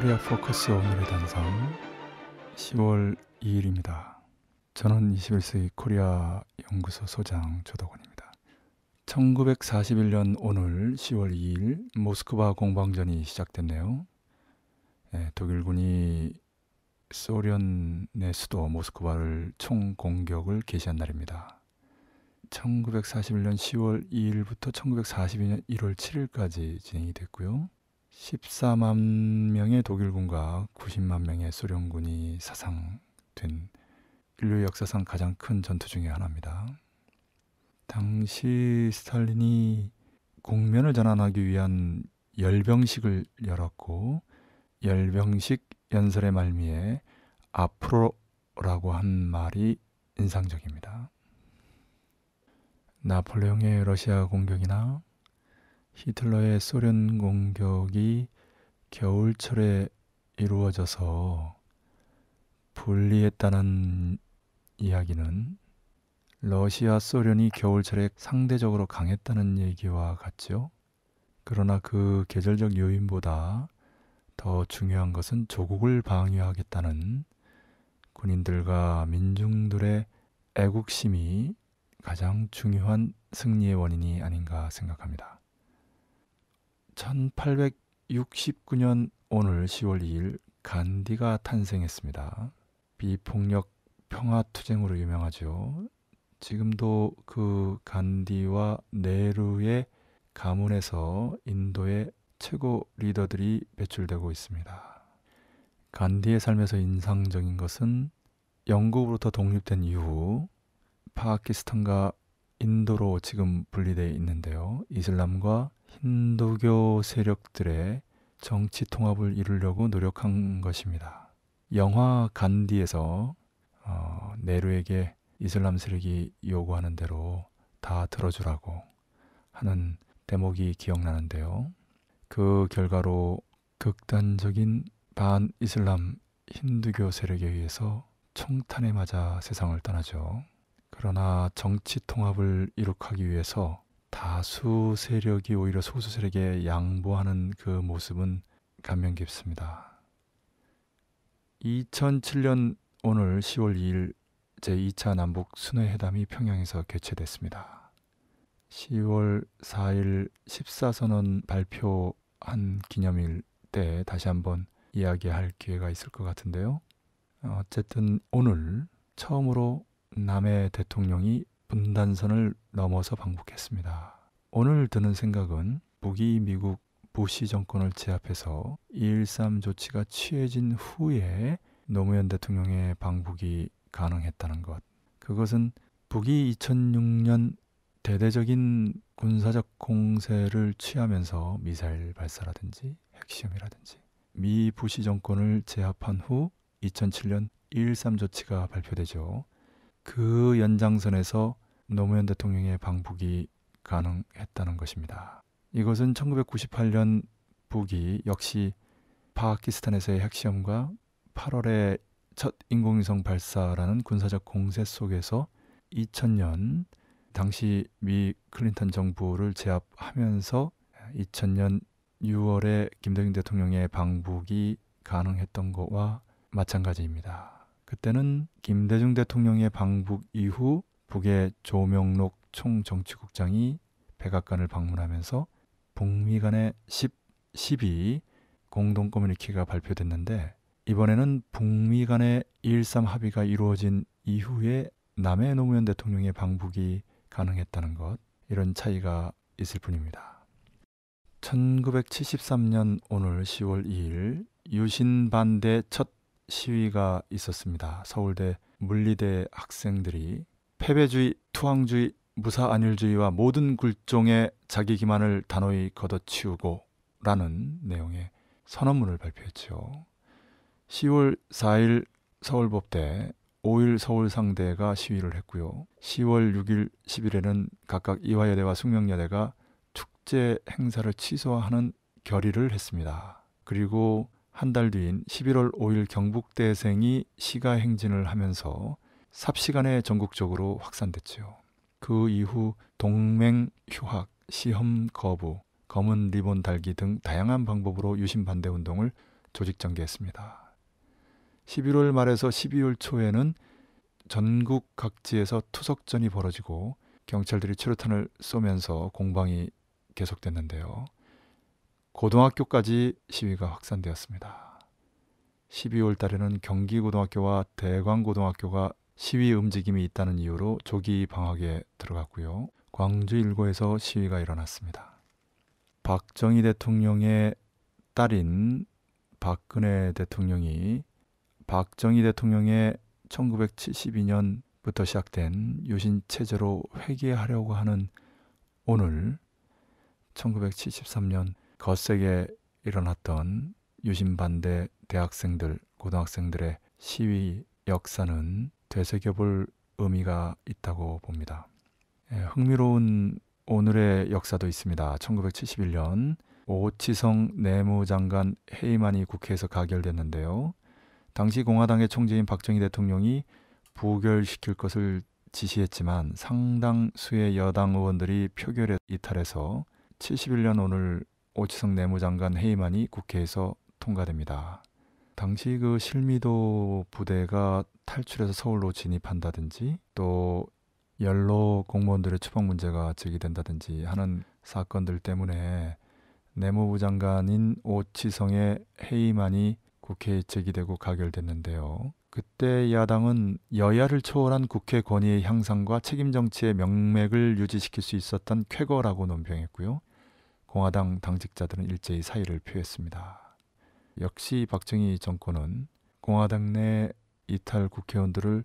코리아 포커스 오늘의 단상 10월 2일입니다. 저는 21세기 코리아 연구소 소장 조덕원입니다. 1941년 오늘 10월 2일 모스크바 공방전이 시작됐네요. 네, 독일군이 소련의 수도 모스크바를 총공격을 개시한 날입니다. 1941년 10월 2일부터 1942년 1월 7일까지 진행이 됐고요. 14만 명의 독일군과 90만 명의 소련군이 사상된 인류 역사상 가장 큰 전투 중의 하나입니다. 당시 스탈린이 공면을 전환하기 위한 열병식을 열었고 열병식 연설의 말미에 앞으로라고 한 말이 인상적입니다. 나폴레옹의 러시아 공격이나 히틀러의 소련 공격이 겨울철에 이루어져서 불리했다는 이야기는 러시아 소련이 겨울철에 상대적으로 강했다는 얘기와 같죠. 그러나 그 계절적 요인보다 더 중요한 것은 조국을 방위하겠다는 군인들과 민중들의 애국심이 가장 중요한 승리의 원인이 아닌가 생각합니다. 1869년 오늘 10월 2일 간디가 탄생했습니다. 비폭력 평화투쟁으로 유명하죠. 지금도 그 간디와 네루의 가문에서 인도의 최고 리더들이 배출되고 있습니다. 간디의 삶에서 인상적인 것은 영국으로부터 독립된 이후 파키스탄과 인도로 지금 분리되어 있는데요. 이슬람과 힌두교 세력들의 정치 통합을 이루려고 노력한 것입니다. 영화 간디에서 어, 네루에게 이슬람 세력이 요구하는 대로 다 들어주라고 하는 대목이 기억나는데요. 그 결과로 극단적인 반 이슬람 힌두교 세력에 의해서 총탄에 맞아 세상을 떠나죠. 그러나 정치 통합을 이룩하기 위해서 다수 세력이 오히려 소수 세력에 양보하는 그 모습은 감명 깊습니다. 2007년 오늘 10월 2일 제2차 남북 순회회담이 평양에서 개최됐습니다. 10월 4일 14선언 발표한 기념일 때 다시 한번 이야기할 기회가 있을 것 같은데요. 어쨌든 오늘 처음으로 남의 대통령이 분단선을 넘어서 방북했습니다. 오늘 드는 생각은 북이 미국 부시 정권을 제압해서 2.13 조치가 취해진 후에 노무현 대통령의 방북이 가능했다는 것. 그것은 북이 2006년 대대적인 군사적 공세를 취하면서 미사일 발사라든지 핵시험이라든지 미 부시 정권을 제압한 후 2007년 1 3 조치가 발표되죠. 그 연장선에서 노무현 대통령의 방북이 가능했다는 것입니다. 이것은 1998년 북이 역시 파키스탄에서의 핵시험과 8월의 첫 인공위성 발사라는 군사적 공세 속에서 2000년 당시 미 클린턴 정부를 제압하면서 2000년 6월에 김대중 대통령의 방북이 가능했던 것과 마찬가지입니다. 그때는 김대중 대통령의 방북 이후 북의 조명록 총정치국장이 백악관을 방문하면서 북미 간의 10, 12 공동 커뮤니케가 발표됐는데 이번에는 북미 간의 1 3 합의가 이루어진 이후에 남해 노무현 대통령의 방북이 가능했다는 것 이런 차이가 있을 뿐입니다. 1973년 오늘 10월 2일 유신 반대 첫 시위가 있었습니다. 서울대 물리대 학생들이 패배주의, 투항주의, 무사안율주의와 모든 굴종의 자기 기만을 단호히 걷어치우고 라는 내용의 선언문을 발표했죠. 10월 4일 서울법대, 5일 서울상대가 시위를 했고요. 10월 6일, 10일에는 각각 이화여대와 숙명여대가 축제 행사를 취소하는 결의를 했습니다. 그리고 한달 뒤인 11월 5일 경북대생이 시가 행진을 하면서 삽시간에 전국적으로 확산됐지요. 그 이후 동맹 휴학, 시험 거부, 검은 리본 달기 등 다양한 방법으로 유신 반대 운동을 조직 전개했습니다. 11월 말에서 12월 초에는 전국 각지에서 투석전이 벌어지고 경찰들이 최루탄을 쏘면서 공방이 계속됐는데요. 고등학교까지 시위가 확산되었습니다. 12월 달에는 경기고등학교와 대광고등학교가 시위 움직임이 있다는 이유로 조기 방학에 들어갔고요. 광주 일고에서 시위가 일어났습니다. 박정희 대통령의 딸인 박근혜 대통령이 박정희 대통령의 1972년부터 시작된 유신 체제로 회귀하려고 하는 오늘 1973년 거세게 일어났던 유신반대 대학생들, 고등학생들의 시위 역사는 되새겨볼 의미가 있다고 봅니다. 예, 흥미로운 오늘의 역사도 있습니다. 1971년 오치성 내무장관 해임안이 국회에서 가결됐는데요. 당시 공화당의 총재인 박정희 대통령이 부결시킬 것을 지시했지만 상당수의 여당 의원들이 표결에 이탈해서 71년 오늘 오치성 내무장관 해임안이 국회에서 통과됩니다. 당시 그 실미도 부대가 탈출해서 서울로 진입한다든지 또 연로 공무원들의 추방 문제가 제기된다든지 하는 사건들 때문에 내무부 장관인 오치성의 해임안이 국회에 제기되고 가결됐는데요. 그때 야당은 여야를 초월한 국회 권위의 향상과 책임 정치의 명맥을 유지시킬 수 있었던 쾌거라고 논평했고요. 공화당 당직자들은 일제히 사의를 표했습니다. 역시 박정희 정권은 공화당 내 이탈 국회의원들을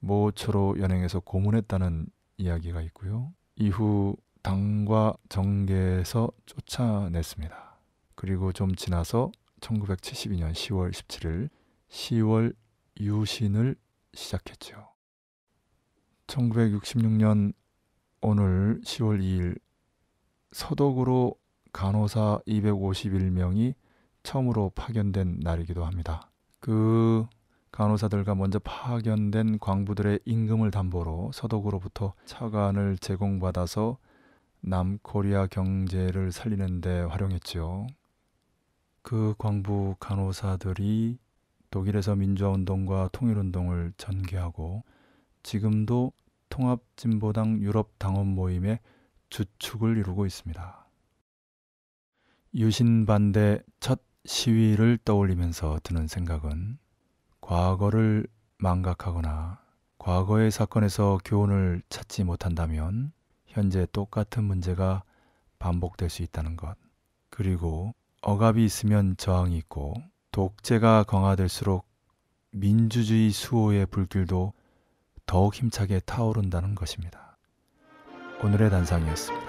모처로 연행해서 고문했다는 이야기가 있고요. 이후 당과 정계에서 쫓아냈습니다. 그리고 좀 지나서 1972년 10월 17일 10월 유신을 시작했죠. 1966년 오늘 10월 2일 서독으로 간호사 251명이 처음으로 파견된 날이기도 합니다. 그 간호사들과 먼저 파견된 광부들의 임금을 담보로 서독으로부터 차관을 제공받아서 남코리아 경제를 살리는 데 활용했지요. 그 광부 간호사들이 독일에서 민주화운동과 통일운동을 전개하고 지금도 통합진보당 유럽 당원 모임의 주축을 이루고 있습니다. 유신 반대 첫 시위를 떠올리면서 드는 생각은 과거를 망각하거나 과거의 사건에서 교훈을 찾지 못한다면 현재 똑같은 문제가 반복될 수 있다는 것. 그리고 억압이 있으면 저항이 있고 독재가 강화될수록 민주주의 수호의 불길도 더욱 힘차게 타오른다는 것입니다. 오늘의 단상이었습니다.